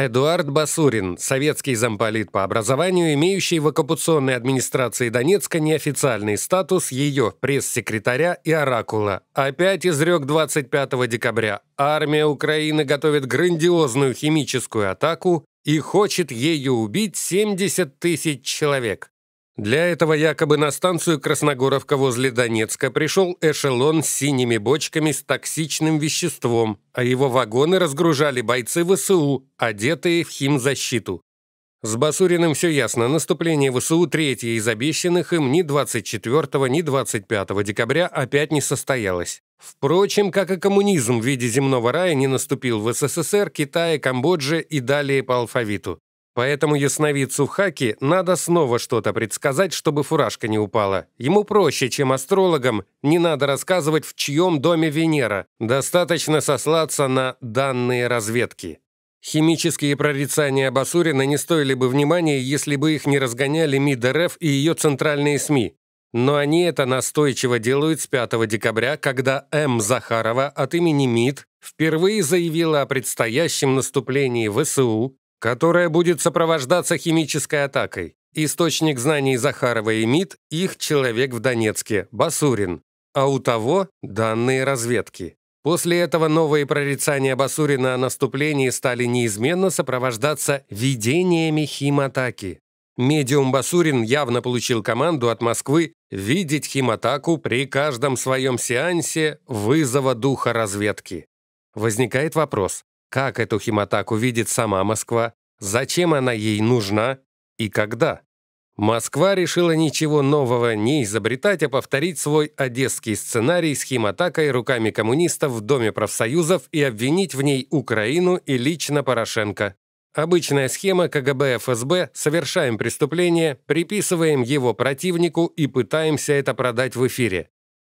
Эдуард Басурин, советский замполит по образованию, имеющий в оккупационной администрации Донецка неофициальный статус ее пресс-секретаря и оракула. Опять изрек 25 декабря. Армия Украины готовит грандиозную химическую атаку и хочет ею убить 70 тысяч человек. Для этого якобы на станцию Красногоровка возле Донецка пришел эшелон с синими бочками с токсичным веществом, а его вагоны разгружали бойцы ВСУ, одетые в химзащиту. С Басуриным все ясно, наступление ВСУ третье из обещанных им ни 24, ни 25 декабря опять не состоялось. Впрочем, как и коммунизм в виде земного рая не наступил в СССР, Китае, Камбодже и далее по алфавиту. Поэтому ясновидцу Хаки надо снова что-то предсказать, чтобы фуражка не упала. Ему проще, чем астрологам, не надо рассказывать, в чьем доме Венера. Достаточно сослаться на данные разведки. Химические прорицания Басурина не стоили бы внимания, если бы их не разгоняли МИД РФ и ее центральные СМИ. Но они это настойчиво делают с 5 декабря, когда М. Захарова от имени МИД впервые заявила о предстоящем наступлении ВСУ которая будет сопровождаться химической атакой. Источник знаний Захарова и МИД – их человек в Донецке, Басурин, а у того – данные разведки. После этого новые прорицания Басурина о наступлении стали неизменно сопровождаться видениями химатаки. Медиум Басурин явно получил команду от Москвы видеть химатаку при каждом своем сеансе вызова духа разведки. Возникает вопрос, как эту химатаку видит сама Москва? Зачем она ей нужна? И когда? Москва решила ничего нового не изобретать, а повторить свой одесский сценарий с химатакой руками коммунистов в Доме профсоюзов и обвинить в ней Украину и лично Порошенко. Обычная схема КГБ ФСБ – совершаем преступление, приписываем его противнику и пытаемся это продать в эфире.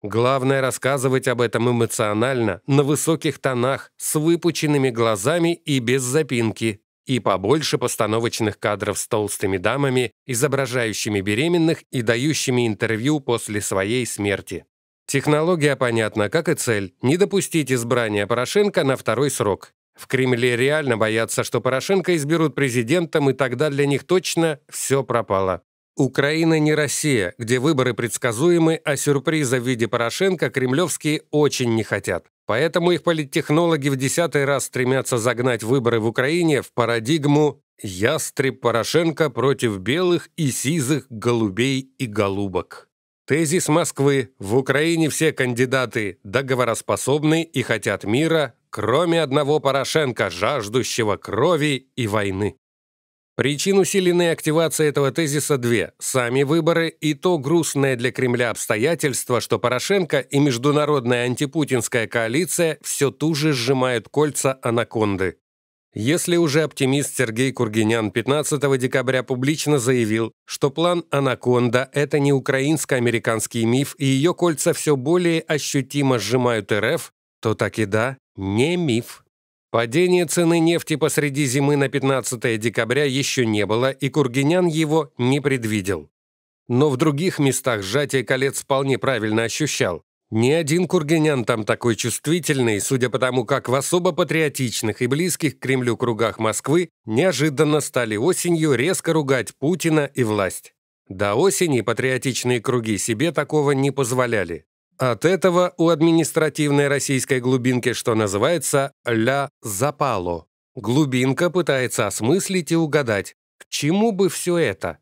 Главное рассказывать об этом эмоционально, на высоких тонах, с выпученными глазами и без запинки. И побольше постановочных кадров с толстыми дамами, изображающими беременных и дающими интервью после своей смерти. Технология понятна, как и цель – не допустить избрания Порошенко на второй срок. В Кремле реально боятся, что Порошенко изберут президентом, и тогда для них точно все пропало. Украина не Россия, где выборы предсказуемы, а сюрприза в виде Порошенко кремлевские очень не хотят. Поэтому их политтехнологи в десятый раз стремятся загнать выборы в Украине в парадигму «Ястреб Порошенко против белых и сизых голубей и голубок». Тезис Москвы «В Украине все кандидаты договороспособны и хотят мира, кроме одного Порошенко, жаждущего крови и войны». Причин усиленной активации этого тезиса две – сами выборы и то грустное для Кремля обстоятельство, что Порошенко и международная антипутинская коалиция все туже сжимают кольца анаконды. Если уже оптимист Сергей Кургинян 15 декабря публично заявил, что план «Анаконда» – это не украинско-американский миф, и ее кольца все более ощутимо сжимают РФ, то так и да, не миф. Падение цены нефти посреди зимы на 15 декабря еще не было, и Кургинян его не предвидел. Но в других местах сжатие колец вполне правильно ощущал. Ни один кургинян там такой чувствительный, судя по тому, как в особо патриотичных и близких к Кремлю кругах Москвы неожиданно стали осенью резко ругать Путина и власть. До осени патриотичные круги себе такого не позволяли. От этого у административной российской глубинки, что называется, «ля запало». Глубинка пытается осмыслить и угадать, к чему бы все это.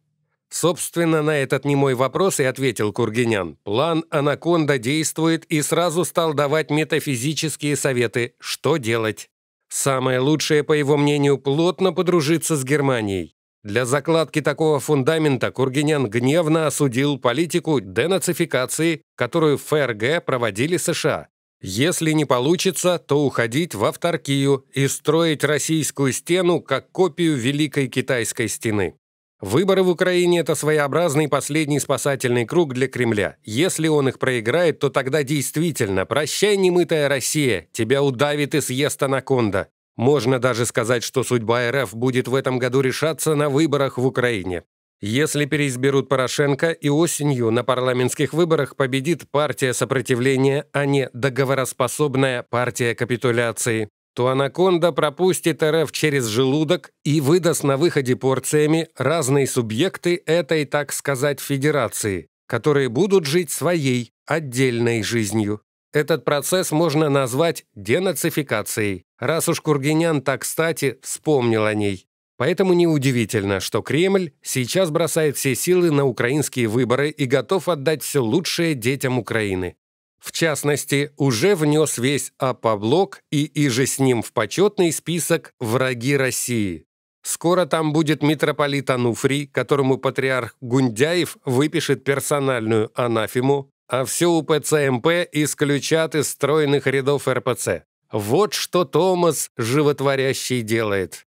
Собственно, на этот немой вопрос и ответил Кургинян. План «Анаконда» действует и сразу стал давать метафизические советы, что делать. Самое лучшее, по его мнению, плотно подружиться с Германией. Для закладки такого фундамента Кургинян гневно осудил политику денацификации, которую ФРГ проводили США. Если не получится, то уходить в авторкию и строить российскую стену как копию Великой Китайской стены. Выборы в Украине – это своеобразный последний спасательный круг для Кремля. Если он их проиграет, то тогда действительно «Прощай, немытая Россия! Тебя удавит и съест анаконда!» Можно даже сказать, что судьба РФ будет в этом году решаться на выборах в Украине. Если переизберут Порошенко и осенью на парламентских выборах победит партия сопротивления, а не договороспособная партия капитуляции, то анаконда пропустит РФ через желудок и выдаст на выходе порциями разные субъекты этой, так сказать, федерации, которые будут жить своей отдельной жизнью. Этот процесс можно назвать денацификацией, раз уж Кургинян так кстати вспомнил о ней. Поэтому неудивительно, что Кремль сейчас бросает все силы на украинские выборы и готов отдать все лучшее детям Украины. В частности, уже внес весь Апа блок и иже с ним в почетный список «Враги России». Скоро там будет митрополит Ануфрий, которому патриарх Гундяев выпишет персональную анафему, а все УПЦМП исключат из стройных рядов РПЦ. Вот что Томас животворящий делает.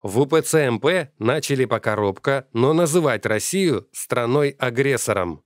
В УПЦМП начали пока робко, но называть Россию страной-агрессором.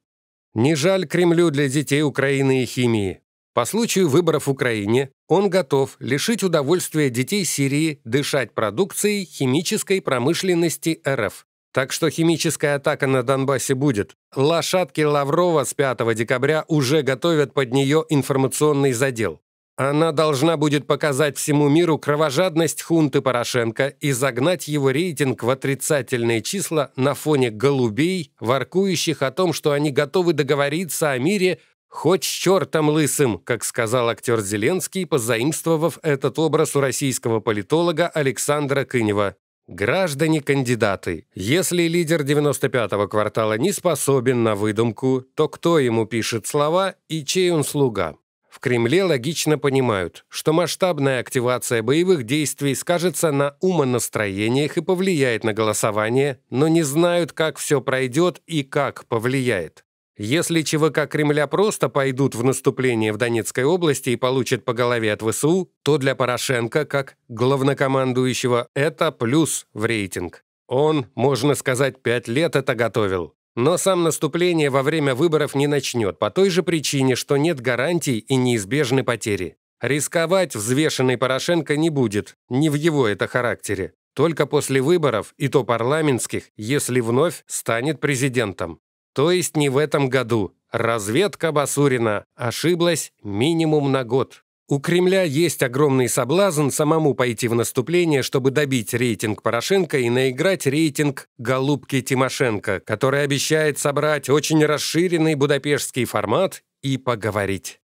Не жаль Кремлю для детей Украины и химии. По случаю выборов в Украине он готов лишить удовольствия детей Сирии дышать продукцией химической промышленности РФ. Так что химическая атака на Донбассе будет. Лошадки Лаврова с 5 декабря уже готовят под нее информационный задел. Она должна будет показать всему миру кровожадность хунты Порошенко и загнать его рейтинг в отрицательные числа на фоне голубей, воркующих о том, что они готовы договориться о мире «хоть с чертом лысым», как сказал актер Зеленский, позаимствовав этот образ у российского политолога Александра Кынева. Граждане-кандидаты, если лидер 95-го квартала не способен на выдумку, то кто ему пишет слова и чей он слуга? В Кремле логично понимают, что масштабная активация боевых действий скажется на умонастроениях и повлияет на голосование, но не знают, как все пройдет и как повлияет. Если ЧВК Кремля просто пойдут в наступление в Донецкой области и получат по голове от ВСУ, то для Порошенко, как главнокомандующего, это плюс в рейтинг. Он, можно сказать, пять лет это готовил. Но сам наступление во время выборов не начнет, по той же причине, что нет гарантий и неизбежны потери. Рисковать взвешенный Порошенко не будет, не в его это характере. Только после выборов, и то парламентских, если вновь станет президентом. То есть не в этом году. Разведка Басурина ошиблась минимум на год. У Кремля есть огромный соблазн самому пойти в наступление, чтобы добить рейтинг Порошенко и наиграть рейтинг «Голубки Тимошенко», который обещает собрать очень расширенный будапештский формат и поговорить.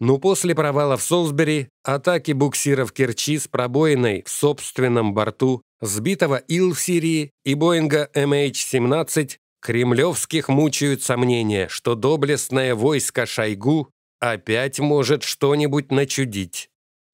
Но ну, после провала в Солсбери, атаки буксиров Керчи с пробоиной в собственном борту, сбитого Ил в Сирии и Боинга MH17 Кремлевских мучают сомнения, что доблестное войско Шойгу опять может что-нибудь начудить.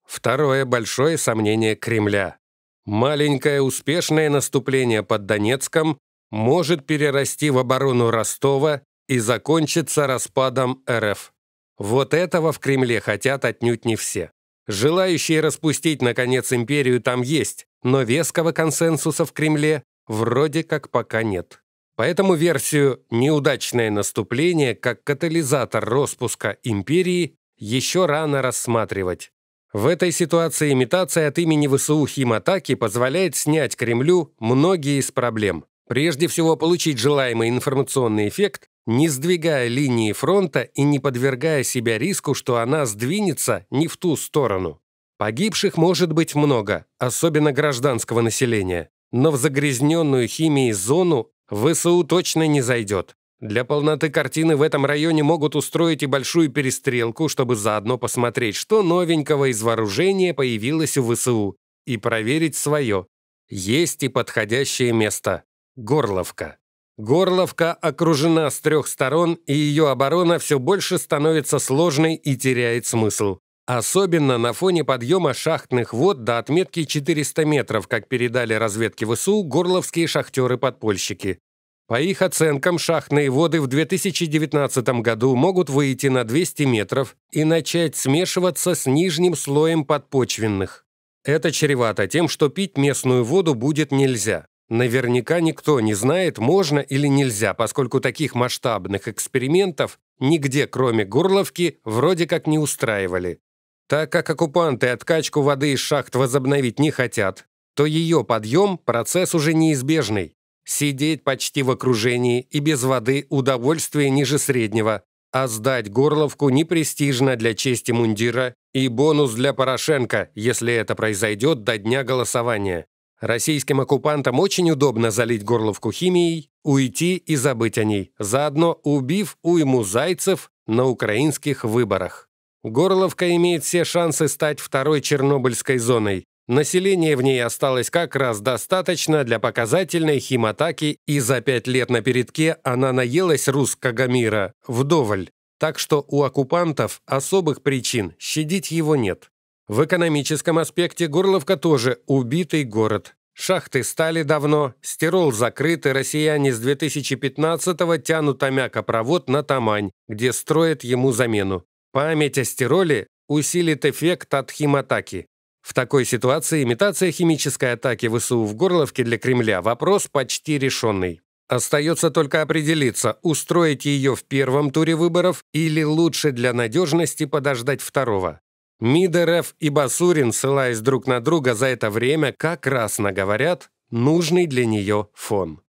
Второе большое сомнение Кремля. Маленькое успешное наступление под Донецком может перерасти в оборону Ростова и закончиться распадом РФ. Вот этого в Кремле хотят отнюдь не все. Желающие распустить, наконец, империю там есть, но веского консенсуса в Кремле вроде как пока нет. Поэтому версию «неудачное наступление» как катализатор распуска империи еще рано рассматривать. В этой ситуации имитация от имени ВСУ Химатаки позволяет снять Кремлю многие из проблем. Прежде всего, получить желаемый информационный эффект, не сдвигая линии фронта и не подвергая себя риску, что она сдвинется не в ту сторону. Погибших может быть много, особенно гражданского населения. Но в загрязненную химией зону ВСУ точно не зайдет. Для полноты картины в этом районе могут устроить и большую перестрелку, чтобы заодно посмотреть, что новенького из вооружения появилось у ВСУ, и проверить свое. Есть и подходящее место – Горловка. Горловка окружена с трех сторон, и ее оборона все больше становится сложной и теряет смысл. Особенно на фоне подъема шахтных вод до отметки 400 метров, как передали разведке ВСУ горловские шахтеры-подпольщики. По их оценкам, шахтные воды в 2019 году могут выйти на 200 метров и начать смешиваться с нижним слоем подпочвенных. Это чревато тем, что пить местную воду будет нельзя. Наверняка никто не знает, можно или нельзя, поскольку таких масштабных экспериментов нигде, кроме Горловки, вроде как не устраивали. Так как оккупанты откачку воды из шахт возобновить не хотят, то ее подъем – процесс уже неизбежный. Сидеть почти в окружении и без воды – удовольствие ниже среднего. А сдать Горловку непрестижно для чести мундира и бонус для Порошенко, если это произойдет до дня голосования. Российским оккупантам очень удобно залить Горловку химией, уйти и забыть о ней, заодно убив уйму зайцев на украинских выборах. Горловка имеет все шансы стать второй Чернобыльской зоной. Население в ней осталось как раз достаточно для показательной химатаки, и за пять лет на передке она наелась русского мира вдоволь. Так что у оккупантов особых причин щадить его нет. В экономическом аспекте Горловка тоже убитый город. Шахты стали давно, стирол закрыт, и россияне с 2015-го тянут аммиакопровод на Тамань, где строят ему замену. Память о стироле усилит эффект от химатаки. В такой ситуации имитация химической атаки ВСУ в Горловке для Кремля – вопрос почти решенный. Остается только определиться, устроить ее в первом туре выборов или лучше для надежности подождать второго. Мидеров и Басурин, ссылаясь друг на друга за это время, как раз наговорят нужный для нее фон.